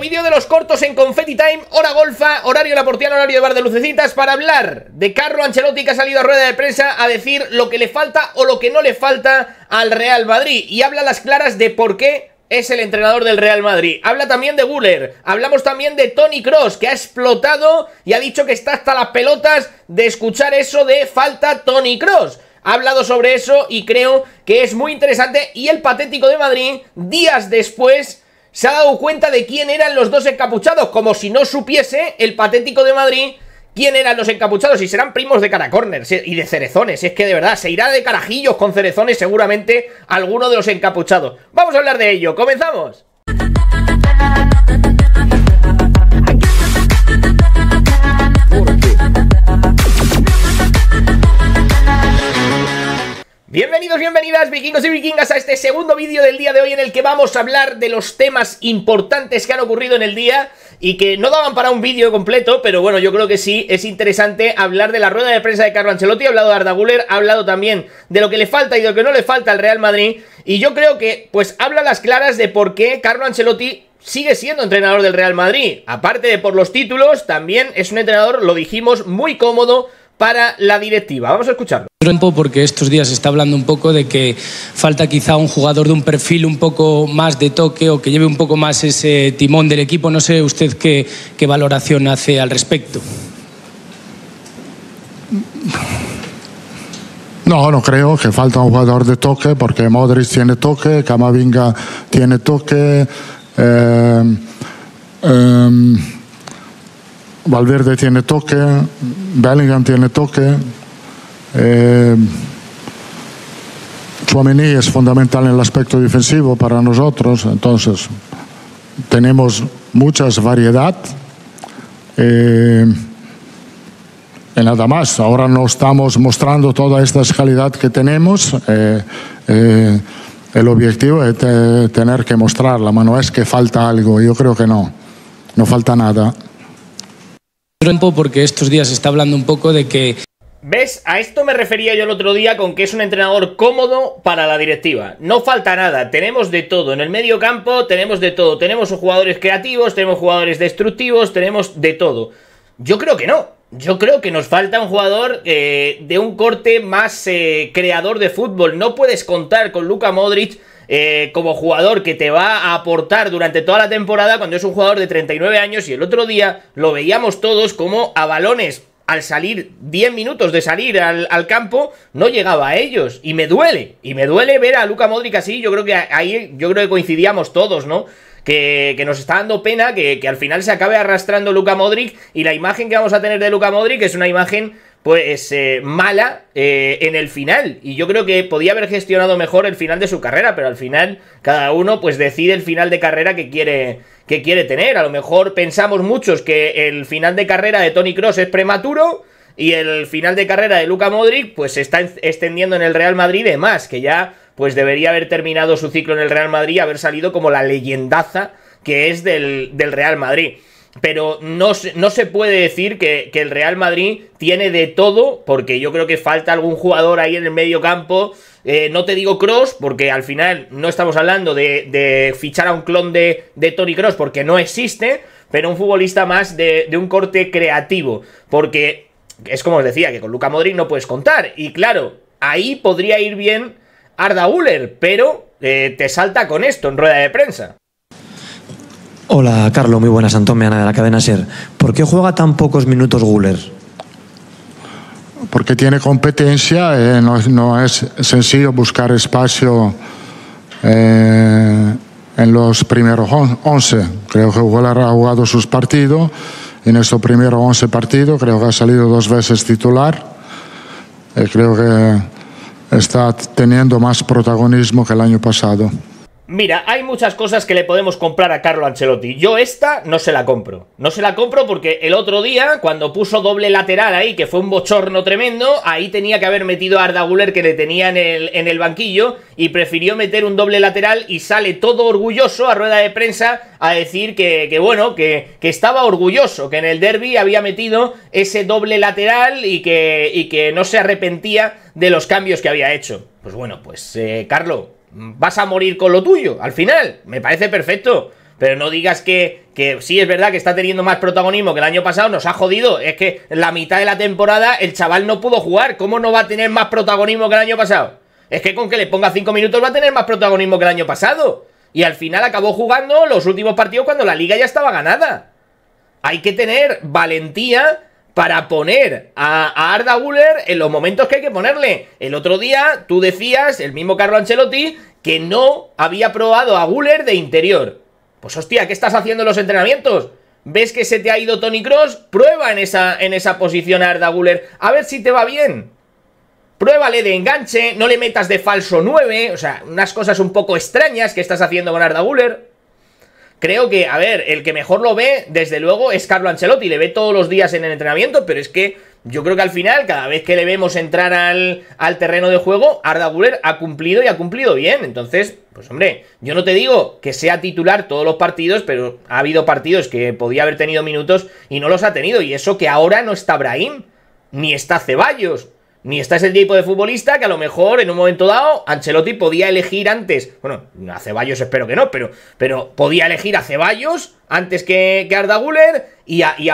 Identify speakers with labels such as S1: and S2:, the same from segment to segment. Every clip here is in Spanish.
S1: vídeo de los cortos en Confetti Time, hora golfa, horario la portiana, horario de bar de lucecitas, para hablar de Carlo Ancelotti que ha salido a rueda de prensa a decir lo que le falta o lo que no le falta al Real Madrid. Y habla las claras de por qué es el entrenador del Real Madrid. Habla también de Guller, Hablamos también de Tony Cross, que ha explotado y ha dicho que está hasta las pelotas de escuchar eso de falta Tony Cross. Ha hablado sobre eso y creo que es muy interesante. Y el patético de Madrid, días después, se ha dado cuenta de quién eran los dos encapuchados, como si no supiese el patético de Madrid quién eran los encapuchados y serán primos de Caracorner y de Cerezones. Es que de verdad, se irá de carajillos con Cerezones seguramente alguno de los encapuchados. Vamos a hablar de ello, comenzamos. Bienvenidos, bienvenidas, vikingos y vikingas, a este segundo vídeo del día de hoy en el que vamos a hablar de los temas importantes que han ocurrido en el día y que no daban para un vídeo completo, pero bueno, yo creo que sí es interesante hablar de la rueda de prensa de Carlo Ancelotti, ha hablado de Arda Guller, ha hablado también de lo que le falta y de lo que no le falta al Real Madrid, y yo creo que, pues, habla las claras de por qué Carlo Ancelotti sigue siendo entrenador del Real Madrid. Aparte de por los títulos, también es un entrenador, lo dijimos, muy cómodo, para la directiva. Vamos a escucharlo. Trompo porque estos días se está hablando un poco de que falta quizá un jugador de un perfil un poco más de toque o que lleve un poco más ese timón del equipo. No sé usted qué, valoración hace al respecto.
S2: No, no creo que falta un jugador de toque porque Modric tiene toque, Camavinga tiene toque. Eh, eh, Valverde tiene toque, Bellingham tiene toque. Eh, es fundamental en el aspecto defensivo para nosotros, entonces tenemos muchas variedad. y eh, nada más, ahora no estamos mostrando toda esta calidad que tenemos. Eh, eh, el objetivo es tener que mostrarla, pero no es que falta algo, yo creo que no, no falta nada tiempo porque estos días se está hablando un
S1: poco de que... ¿Ves? A esto me refería yo el otro día con que es un entrenador cómodo para la directiva. No falta nada, tenemos de todo. En el medio campo tenemos de todo. Tenemos jugadores creativos, tenemos jugadores destructivos, tenemos de todo. Yo creo que no. Yo creo que nos falta un jugador eh, de un corte más eh, creador de fútbol. No puedes contar con Luka Modric eh, como jugador que te va a aportar durante toda la temporada cuando es un jugador de 39 años y el otro día lo veíamos todos como a balones al salir 10 minutos de salir al, campo, no llegaba a ellos. Y me duele, y me duele ver a Luca Modric así. Yo creo que ahí yo creo que coincidíamos todos, ¿no? Que, nos está dando pena que, que, al final se acabe arrastrando Luca Modric. Y la imagen que vamos a tener de Luca Modric es una imagen pues eh, mala eh, en el final. Y yo creo que podía haber gestionado mejor el final de su carrera, pero al final cada uno pues decide el final de carrera que quiere, que quiere tener. A lo mejor pensamos muchos que el final de carrera de Tony Cross es prematuro. Y el final de carrera de Luca Modric, pues se está extendiendo en el Real Madrid de más, que ya pues debería haber terminado su ciclo en el Real Madrid, y haber salido como la leyendaza que es del, del Real Madrid pero no, se puede decir que, el Real Madrid tiene de todo, porque yo creo que falta algún jugador ahí en el medio campo. Eh, no te digo Cross, porque al final no estamos hablando de, fichar a un clon de, Tony Cross, porque no existe, pero un futbolista más de, un corte creativo, porque es como os decía, que con Luca Modric no puedes contar. Y claro, ahí podría ir bien Arda Uller, pero eh, te salta con esto en rueda de prensa.
S2: Hola, Carlos. Muy buenas. Antón de la cadena SER. ¿Por qué juega tan pocos minutos Guller? Porque tiene competencia, eh, no, es sencillo buscar espacio eh, en los primeros once. Creo que Guller ha jugado sus partidos. En estos primeros once partidos creo que ha salido dos veces titular. Eh, creo que está teniendo más protagonismo que el año pasado.
S1: Mira, hay muchas cosas que le podemos comprar a Carlo Ancelotti. Yo esta no se la compro. No se la compro porque el otro día, cuando puso doble lateral ahí, que fue un bochorno tremendo, ahí tenía que haber metido a Arda que le tenía en el, en el banquillo y prefirió meter un doble lateral y sale todo orgulloso a rueda de prensa a decir que, bueno, que, estaba orgulloso, que en el derby había metido ese doble lateral y que, que no se arrepentía de los cambios que había hecho. Pues bueno, pues eh, Carlo vas a morir con lo tuyo, al final, me parece perfecto. Pero no digas que, sí es verdad que está teniendo más protagonismo que el año pasado, nos ha jodido. Es que la mitad de la temporada el chaval no pudo jugar. ¿Cómo no va a tener más protagonismo que el año pasado? Es que con que le ponga 5 minutos va a tener más protagonismo que el año pasado. Y al final acabó jugando los últimos partidos cuando la liga ya estaba ganada. Hay que tener valentía para poner a, Arda Guller en los momentos que hay que ponerle. El otro día tú decías, el mismo Carlo Ancelotti, que no había probado a Guller de interior. Pues hostia, ¿qué estás haciendo en los entrenamientos? ¿Ves que se te ha ido Tony Cross? Prueba en esa, en esa posición a Arda Guller. A ver si te va bien. Pruébale de enganche, no le metas de falso 9. O sea, unas cosas un poco extrañas que estás haciendo con Arda Guller. Creo que, a ver, el que mejor lo ve, desde luego, es Carlo Ancelotti. Le ve todos los días en el entrenamiento, pero es que yo creo que al final, cada vez que le vemos entrar al, terreno de juego, Arda Buller ha cumplido y ha cumplido bien. Entonces, pues hombre, yo no te digo que sea titular todos los partidos, pero ha habido partidos que podía haber tenido minutos y no los ha tenido. Y eso que ahora no está Brahim, ni está Ceballos. Ni está ese tipo de futbolista que a lo mejor en un momento dado Ancelotti podía elegir antes, bueno, a Ceballos espero que no, pero, pero podía elegir a Ceballos antes que, que Arda y a, y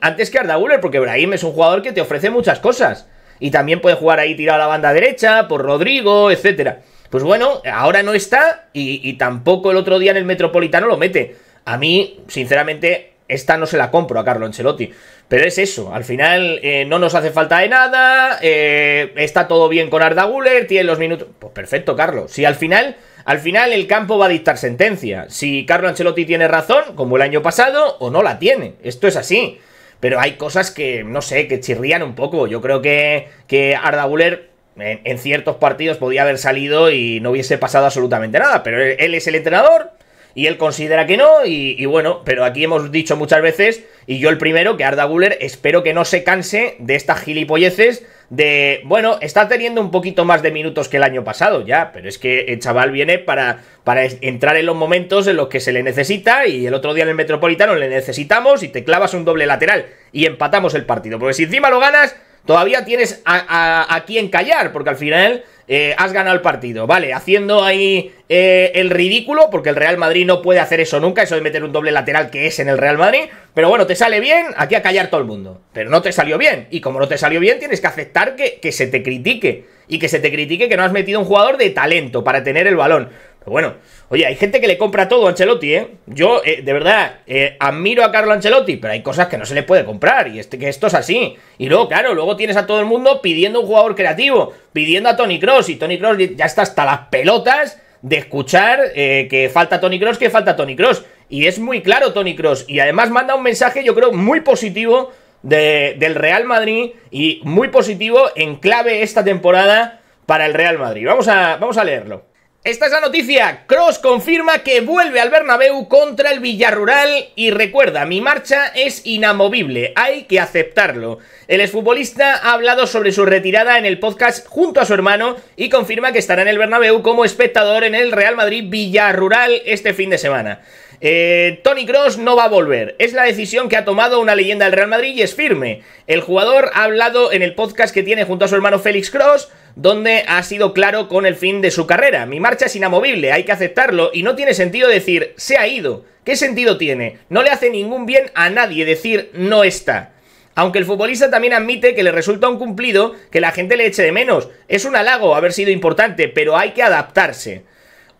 S1: antes que Arda porque Brahim es un jugador que te ofrece muchas cosas. Y también puede jugar ahí tirado a la banda derecha, por Rodrigo, etc. Pues bueno, ahora no está y, y tampoco el otro día en el Metropolitano lo mete. A mí, sinceramente, esta no se la compro a Carlo Ancelotti. Pero es eso, al final eh, no nos hace falta de nada, eh, está todo bien con Arda Guller, tiene los minutos... Pues perfecto, Carlo. Si al final, al final el campo va a dictar sentencia. Si Carlo Ancelotti tiene razón, como el año pasado, o no la tiene. Esto es así. Pero hay cosas que, no sé, que chirrían un poco. Yo creo que, que Arda Guller en, ciertos partidos podía haber salido y no hubiese pasado absolutamente nada. Pero él es el entrenador y él considera que no, y, bueno, pero aquí hemos dicho muchas veces, y yo el primero, que Arda Guller espero que no se canse de estas gilipolleces de, bueno, está teniendo un poquito más de minutos que el año pasado ya, pero es que el chaval viene para, para entrar en los momentos en los que se le necesita, y el otro día en el Metropolitano le necesitamos, y te clavas un doble lateral, y empatamos el partido, porque si encima lo ganas, todavía tienes a, a, a quién callar, porque al final eh, has ganado el partido, ¿vale? Haciendo ahí eh, el ridículo, porque el Real Madrid no puede hacer eso nunca, eso de meter un doble lateral que es en el Real Madrid, pero bueno, te sale bien, aquí a callar todo el mundo, pero no te salió bien, y como no te salió bien, tienes que aceptar que, que se te critique, y que se te critique que no has metido un jugador de talento para tener el balón. Pero bueno, oye, hay gente que le compra todo a Ancelotti, ¿eh? Yo, eh, de verdad, eh, admiro a Carlo Ancelotti, pero hay cosas que no se le puede comprar, y este, que esto es así. Y luego, claro, luego tienes a todo el mundo pidiendo un jugador creativo, pidiendo a Tony Cross, y Tony Cross ya está hasta las pelotas de escuchar eh, que falta Tony Cross, que falta Tony Cross. Y es muy claro Tony Cross. Y además manda un mensaje, yo creo, muy positivo del Real Madrid y muy positivo en clave esta temporada para el Real Madrid. Vamos a, vamos a leerlo. Esta es la noticia. Cross confirma que vuelve al Bernabéu contra el Villarrural y recuerda, mi marcha es inamovible, hay que aceptarlo. El exfutbolista ha hablado sobre su retirada en el podcast junto a su hermano y confirma que estará en el Bernabéu como espectador en el Real Madrid Villarrural este fin de semana. Eh, Tony Cross no va a volver. Es la decisión que ha tomado una leyenda del Real Madrid y es firme. El jugador ha hablado en el podcast que tiene junto a su hermano Félix Cross donde ha sido claro con el fin de su carrera. Mi marcha es inamovible, hay que aceptarlo y no tiene sentido decir se ha ido. ¿Qué sentido tiene? No le hace ningún bien a nadie decir no está. Aunque el futbolista también admite que le resulta un cumplido que la gente le eche de menos. Es un halago haber sido importante, pero hay que adaptarse.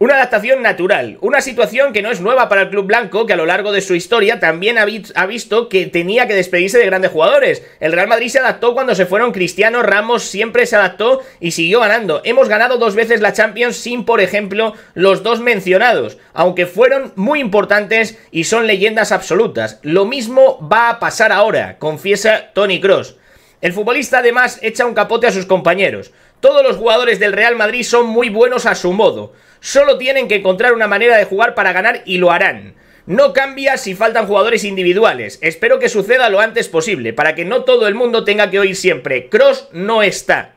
S1: Una adaptación natural, una situación que no es nueva para el club blanco, que a lo largo de su historia también ha, visto que tenía que despedirse de grandes jugadores. El Real Madrid se adaptó cuando se fueron Cristiano, Ramos siempre se adaptó y siguió ganando. Hemos ganado dos veces la Champions sin, por ejemplo, los dos mencionados, aunque fueron muy importantes y son leyendas absolutas. Lo mismo va a pasar ahora, confiesa Tony Cross. El futbolista además echa un capote a sus compañeros. Todos los jugadores del Real Madrid son muy buenos a su modo. Solo tienen que encontrar una manera de jugar para ganar y lo harán. No cambia si faltan jugadores individuales. Espero que suceda lo antes posible, para que no todo el mundo tenga que oír siempre. Cross no está.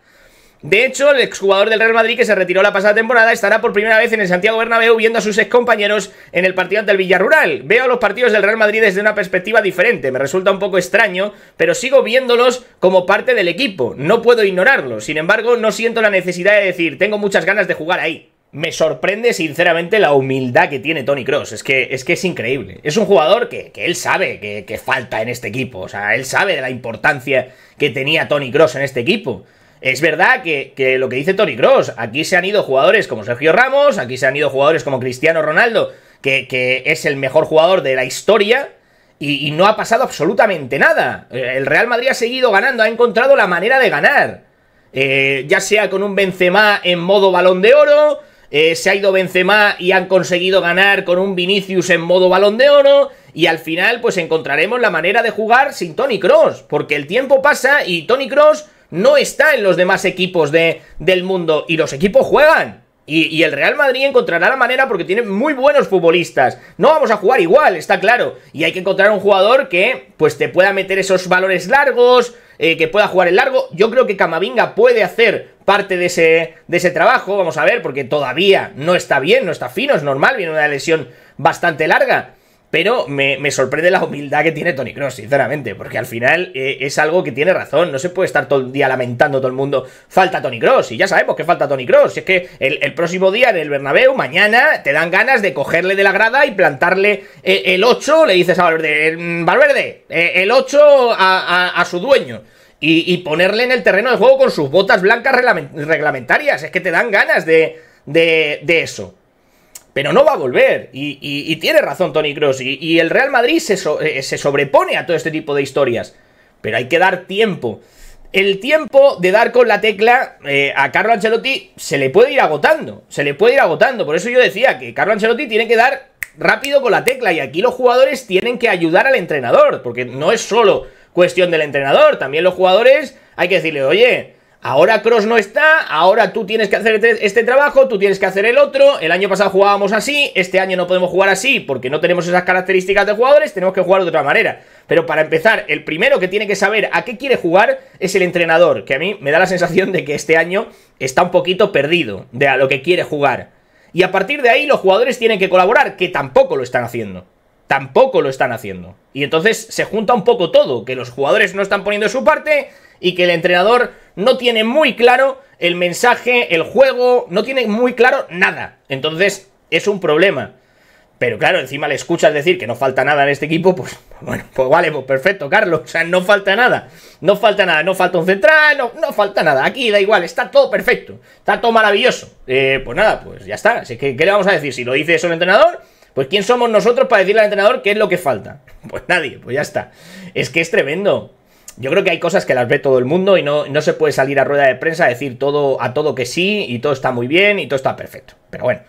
S1: De hecho, el exjugador del Real Madrid que se retiró la pasada temporada estará por primera vez en el Santiago Bernabéu viendo a sus excompañeros en el partido ante el Villarrural. Veo a los partidos del Real Madrid desde una perspectiva diferente, me resulta un poco extraño, pero sigo viéndolos como parte del equipo, no puedo ignorarlo. Sin embargo, no siento la necesidad de decir, tengo muchas ganas de jugar ahí me sorprende sinceramente la humildad que tiene Tony Cross. Es que es, que es increíble. Es un jugador que, él sabe que, falta en este equipo. O sea, él sabe de la importancia que tenía Tony Cross en este equipo. Es verdad que, lo que dice Tony Cross, aquí se han ido jugadores como Sergio Ramos, aquí se han ido jugadores como Cristiano Ronaldo, que, es el mejor jugador de la historia. Y, no ha pasado absolutamente nada. Eh, el Real Madrid ha seguido ganando, ha encontrado la manera de ganar. Eh, ya sea con un Benzema en modo balón de oro, eh, se ha ido Benzema y han conseguido ganar con un Vinicius en modo balón de oro y al final pues encontraremos la manera de jugar sin Tony Cross, porque el tiempo pasa y Tony Cross no está en los demás equipos de, del mundo y los equipos juegan. Y, y, el Real Madrid encontrará la manera porque tiene muy buenos futbolistas. No vamos a jugar igual, está claro. Y hay que encontrar un jugador que pues te pueda meter esos valores largos, eh, que pueda jugar el largo. Yo creo que Camavinga puede hacer parte de ese, de ese trabajo, vamos a ver, porque todavía no está bien, no está fino, es normal, viene una lesión bastante larga. Pero me, sorprende la humildad que tiene Tony Cross, sinceramente, porque al final eh, es algo que tiene razón. No se puede estar todo el día lamentando todo el mundo. Falta Tony Cross, y ya sabemos que falta Tony Cross. Es que el, próximo día en el Bernabéu, mañana, te dan ganas de cogerle de la grada y plantarle eh, el 8. Le dices a Valverde, mm, Valverde, eh, el 8 a, su dueño. Y, ponerle en el terreno de juego con sus botas blancas reglamentarias. Es que te dan ganas de, de eso pero no va a volver. Y, tiene razón Tony Cross. Y, el Real Madrid se, eh, se sobrepone a todo este tipo de historias. Pero hay que dar tiempo. El tiempo de dar con la tecla eh, a Carlo Ancelotti se le puede ir agotando. Se le puede ir agotando. Por eso yo decía que Carlo Ancelotti tiene que dar rápido con la tecla. Y aquí los jugadores tienen que ayudar al entrenador. Porque no es solo cuestión del entrenador. También los jugadores hay que decirle, oye, Ahora Cross no está, ahora tú tienes que hacer este, este trabajo, tú tienes que hacer el otro. El año pasado jugábamos así, este año no podemos jugar así porque no tenemos esas características de jugadores, tenemos que jugar de otra manera. Pero para empezar, el primero que tiene que saber a qué quiere jugar es el entrenador, que a mí me da la sensación de que este año está un poquito perdido de a lo que quiere jugar. Y a partir de ahí los jugadores tienen que colaborar, que tampoco lo están haciendo tampoco lo están haciendo. Y entonces se junta un poco todo, que los jugadores no están poniendo su parte y que el entrenador no tiene muy claro el mensaje, el juego, no tiene muy claro nada. Entonces, es un problema. Pero claro, encima le escuchas decir que no falta nada en este equipo, pues bueno, pues vale, pues perfecto, Carlos. O sea, no falta nada. No falta nada, no falta un central, no, no falta nada. Aquí da igual, está todo perfecto, está todo maravilloso. Eh, pues nada, pues ya está. Así que, ¿qué le vamos a decir? Si lo dice eso el entrenador, pues ¿quién somos nosotros para decirle al entrenador qué es lo que falta? Pues nadie, pues ya está. Es que es tremendo yo creo que hay cosas que las ve todo el mundo y no, se puede salir a rueda de prensa a decir todo, a todo que sí y todo está muy bien y todo está perfecto. Pero bueno,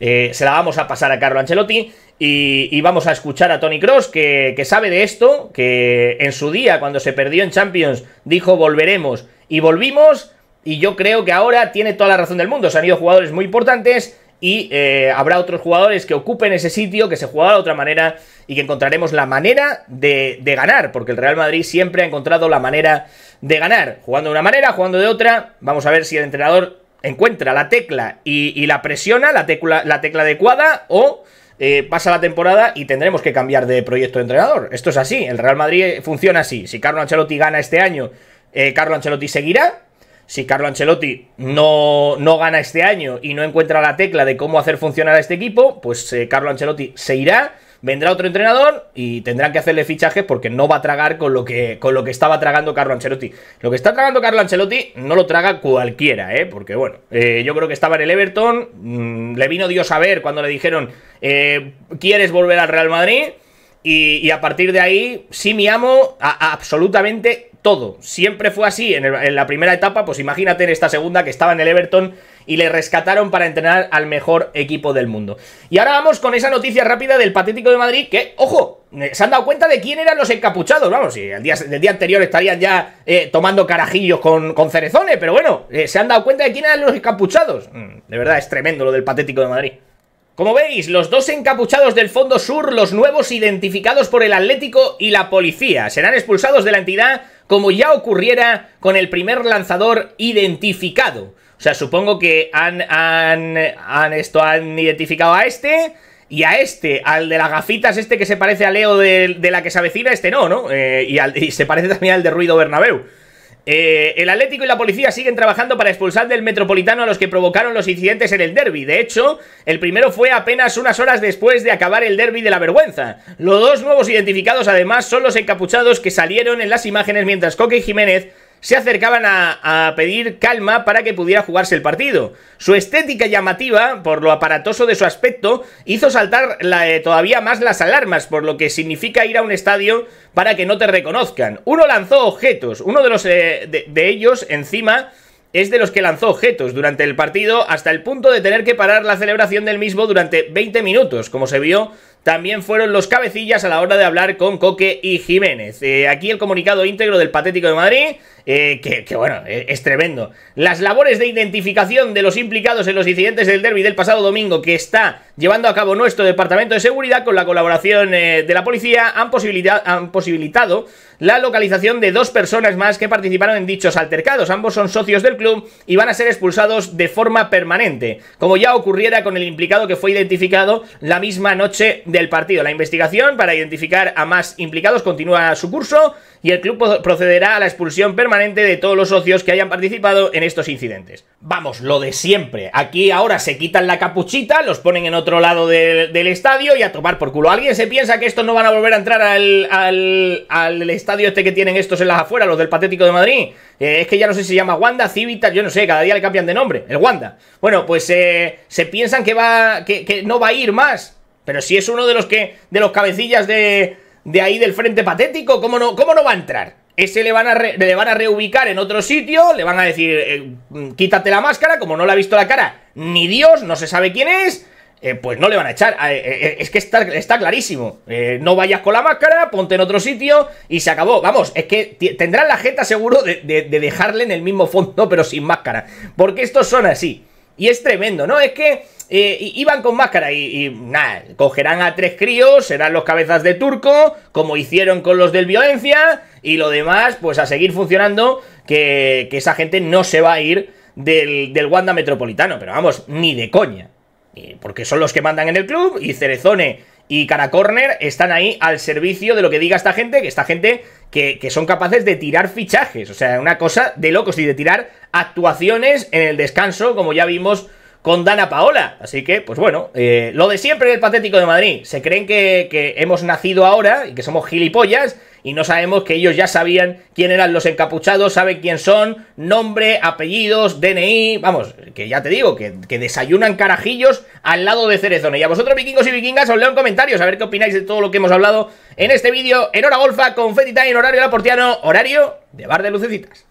S1: eh, se la vamos a pasar a Carlo Ancelotti y, vamos a escuchar a Tony Cross que, que sabe de esto, que en su día cuando se perdió en Champions dijo volveremos y volvimos y yo creo que ahora tiene toda la razón del mundo. Se han ido jugadores muy importantes y eh, habrá otros jugadores que ocupen ese sitio, que se jugará de otra manera y que encontraremos la manera de, ganar, porque el Real Madrid siempre ha encontrado la manera de ganar, jugando de una manera, jugando de otra, vamos a ver si el entrenador encuentra la tecla y, la presiona, la tecla, la tecla adecuada o... Eh, pasa la temporada y tendremos que cambiar de proyecto de entrenador. Esto es así, el Real Madrid funciona así. Si Carlo Ancelotti gana este año, eh, Carlo Ancelotti seguirá si Carlo Ancelotti no, gana este año y no encuentra la tecla de cómo hacer funcionar a este equipo, pues eh, Carlo Ancelotti se irá, vendrá otro entrenador y tendrán que hacerle fichajes porque no va a tragar con lo que, con lo que estaba tragando Carlo Ancelotti. Lo que está tragando Carlo Ancelotti no lo traga cualquiera, ¿eh? Porque bueno, eh, yo creo que estaba en el Everton, mm, le vino Dios a ver cuando le dijeron, eh, ¿quieres volver al Real Madrid? Y, a partir de ahí, sí, mi amo absolutamente todo. Siempre fue así en, la primera etapa, pues imagínate en esta segunda que estaba en el Everton y le rescataron para entrenar al mejor equipo del mundo. Y ahora vamos con esa noticia rápida del Patético de Madrid que, ojo, eh, se han dado cuenta de quién eran los encapuchados. Vamos, si el día, día anterior estarían ya eh, tomando carajillos con, con, cerezones, pero bueno, eh, se han dado cuenta de quién eran los encapuchados. Mm, de verdad, es tremendo lo del Patético de Madrid. Como veis, los dos encapuchados del fondo sur, los nuevos identificados por el Atlético y la policía, serán expulsados de la entidad como ya ocurriera con el primer lanzador identificado. O sea, supongo que han, han, esto, han identificado a este y a este, al de las gafitas este que se parece a Leo de, la que se avecina, este no, ¿no? Eh, y, y se parece también al de Ruido Bernabéu. Eh, el Atlético y la policía siguen trabajando para expulsar del Metropolitano a los que provocaron los incidentes en el derby. De hecho, el primero fue apenas unas horas después de acabar el derby de la vergüenza. Los dos nuevos identificados además son los encapuchados que salieron en las imágenes mientras Coque y Jiménez se acercaban a, pedir calma para que pudiera jugarse el partido. Su estética llamativa, por lo aparatoso de su aspecto, hizo saltar eh, todavía más las alarmas, por lo que significa ir a un estadio para que no te reconozcan. Uno lanzó objetos, uno de, los, eh, de, ellos encima es de los que lanzó objetos durante el partido hasta el punto de tener que parar la celebración del mismo durante 20 minutos, como se vio también fueron los cabecillas a la hora de hablar con Coque y Jiménez. Eh, aquí el comunicado íntegro del Patético de Madrid, eh, que, bueno, eh, es, tremendo. Las labores de identificación de los implicados en los incidentes del derby del pasado domingo que está llevando a cabo nuestro Departamento de Seguridad con la colaboración de la policía han, han posibilitado la localización de dos personas más que participaron en dichos altercados. Ambos son socios del club y van a ser expulsados de forma permanente, como ya ocurriera con el implicado que fue identificado la misma noche del partido. La investigación para identificar a más implicados continúa su curso y el club procederá a la expulsión permanente de todos los socios que hayan participado en estos incidentes. Vamos, lo de siempre. Aquí ahora se quitan la capuchita, los ponen en otro lado del estadio y a tomar por culo. ¿Alguien se piensa que estos no van a volver a entrar al, al, estadio este que tienen estos en las afueras, los del Patético de Madrid? Eh, es que ya no sé si se llama Wanda, Civita, yo no sé, cada día le cambian de nombre, el Wanda. Bueno, pues eh, se piensan que va que no va a ir más. Pero si es uno de los que. de los cabecillas de. de ahí del frente patético, ¿cómo no, no va a entrar? Ese le van a, le van a reubicar en otro sitio, le van a decir, eh, mm, quítate la máscara, como no le ha visto la cara ni Dios, no se sabe quién es, eh, pues no le van a echar. Ah, eh, es que está, clarísimo. no vayas con la máscara, ponte en otro sitio y se acabó. Vamos, es que tendrán la jeta seguro de, de dejarle en el mismo fondo, pero sin máscara. Porque estos son así. Y es tremendo, ¿no? Es que eh, iban con máscara y, nada, cogerán a tres críos, serán los cabezas de turco, como hicieron con los del violencia, y lo demás, pues a seguir funcionando, que, esa gente no se va a ir del, del Wanda Metropolitano, pero vamos, ni de coña. Eh, porque son los que mandan en el club y Cerezone y Cara están ahí al servicio de lo que diga esta gente, que esta gente que, son capaces de tirar fichajes. O sea, una cosa de locos y de tirar actuaciones en el descanso, como ya vimos con Dana Paola. Así que, pues bueno, eh, lo de siempre en el Patético de Madrid. Se creen que hemos nacido ahora y que somos gilipollas y no sabemos que ellos ya sabían quién eran los encapuchados, saben quién son, nombre, apellidos, DNI, vamos, que ya te digo, que, desayunan carajillos al lado de Cerezones. Y a vosotros, vikingos y vikingas, os leo en comentarios a ver qué opináis de todo lo que hemos hablado
S2: en este vídeo en Hora Golfa, Confetti Time, horario laportiano, horario
S1: de Bar de Lucecitas.